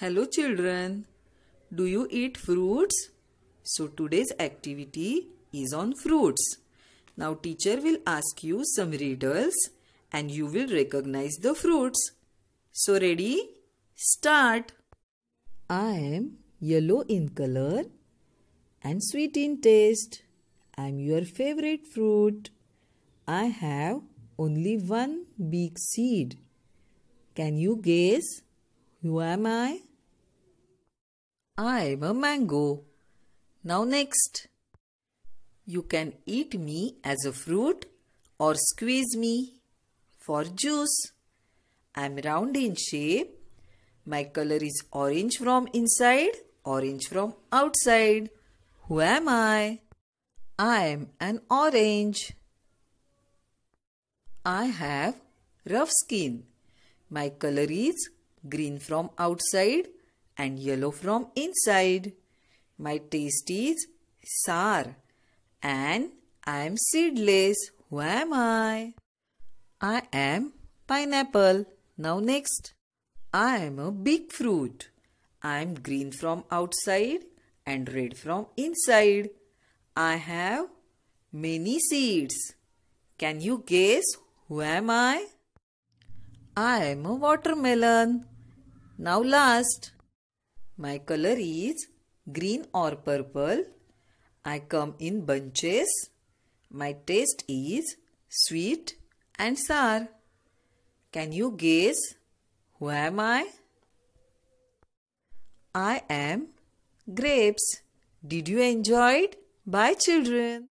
Hello children, do you eat fruits? So today's activity is on fruits. Now teacher will ask you some riddles and you will recognize the fruits. So ready? Start. I am yellow in color and sweet in taste. I am your favorite fruit. I have only one big seed. Can you guess who am I? I'm a mango. Now next. You can eat me as a fruit or squeeze me for juice. I'm round in shape. My color is orange from inside, orange from outside. Who am I? I'm an orange. I have rough skin. My color is green from outside and yellow from inside. My taste is sour and I am seedless. Who am I? I am pineapple. Now next. I am a big fruit. I am green from outside and red from inside. I have many seeds. Can you guess who am I? I am a watermelon. Now last, my color is green or purple. I come in bunches. My taste is sweet and sour. Can you guess who am I? I am grapes. Did you enjoy it? Bye children.